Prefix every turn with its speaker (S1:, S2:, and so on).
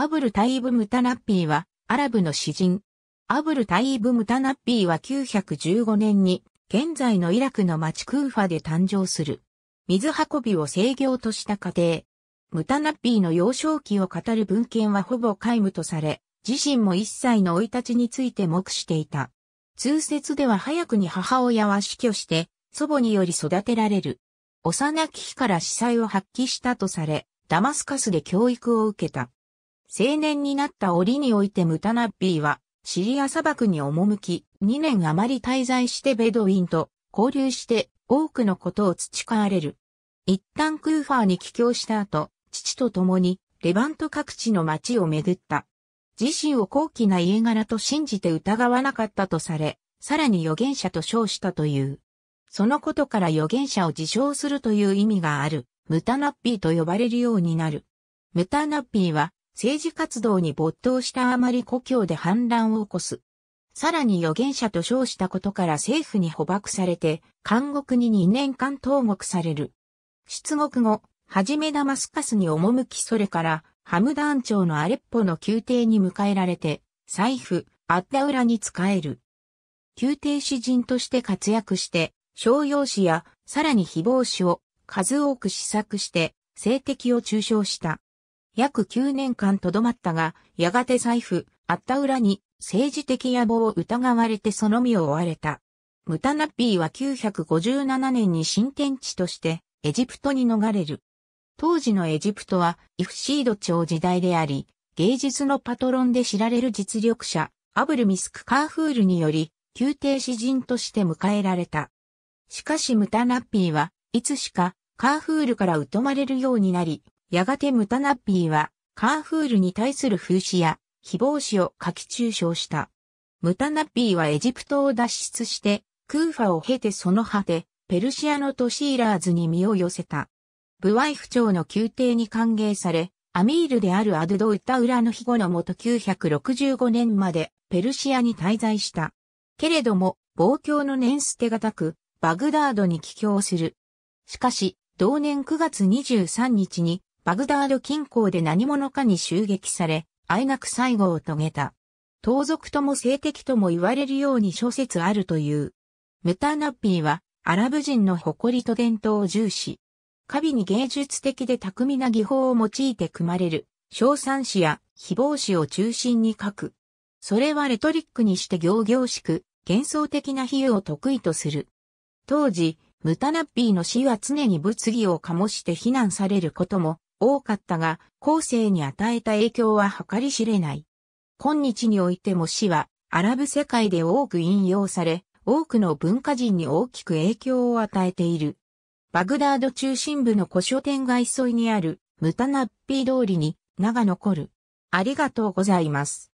S1: アブル・タイブ・ムタナッピーは、アラブの詩人。アブル・タイブ・ムタナッピーは915年に、現在のイラクの町クーファで誕生する。水運びを制御とした家庭。ムタナッピーの幼少期を語る文献はほぼ皆無とされ、自身も一切の老い立ちについて目していた。通説では早くに母親は死去して、祖母により育てられる。幼き日から司祭を発揮したとされ、ダマスカスで教育を受けた。青年になった折においてムタナッビーは、シリア砂漠に赴き、2年余り滞在してベドウィンと交流して多くのことを培われる。一旦クーファーに帰郷した後、父と共にレバント各地の町を巡った。自身を高貴な家柄と信じて疑わなかったとされ、さらに預言者と称したという。そのことから預言者を自称するという意味がある、ムタナッピーと呼ばれるようになる。ムタナッピーは政治活動に没頭したあまり故郷で反乱を起こす。さらに預言者と称したことから政府に捕獲されて、監獄に2年間投獄される。出獄後、はじめダマスカスに赴きそれから、ハム団長のアレッポの宮廷に迎えられて、財布、アッダウラに仕える。宮廷詩人として活躍して、商用詩や、さらに誹謗詩を数多く試作して、政敵を中傷した。約9年間とどまったが、やがて財布、あった裏に政治的野望を疑われてその身を追われた。ムタナッピーは957年に新天地としてエジプトに逃れる。当時のエジプトはイフシード朝時代であり、芸術のパトロンで知られる実力者、アブルミスク・カーフールにより、宮廷詩人として迎えられた。しかしムタナッピーはいつしかカーフールから疎まれるようになり、やがてムタナッピーは、カーフールに対する風刺や、誹謗詩を書き中傷した。ムタナッピーはエジプトを脱出して、クーファを経てその果て、ペルシアのトシーラーズに身を寄せた。ブワイフ長の宮廷に歓迎され、アミールであるアドド・ウタウラの庇護のもと965年までペルシアに滞在した。けれども、暴郷の年捨てがたく、バグダードに帰郷する。しかし、同年9月23日にバグダード近郊で何者かに襲撃され、愛学最後を遂げた。盗賊とも性的とも言われるように諸説あるという。ムターナッピーは、アラブ人の誇りと伝統を重視。カビに芸術的で巧みな技法を用いて組まれる、賞賛詩や誹謗詩を中心に書く。それはレトリックにして行々しく、幻想的な比喩を得意とする。当時、ムタナッピーの死は常に物議を醸して非難されることも、多かったが、後世に与えた影響は計り知れない。今日においても死は、アラブ世界で多く引用され、多くの文化人に大きく影響を与えている。バグダード中心部の古書店街沿いにあるムタナッピー通りに名が残る。ありがとうございます。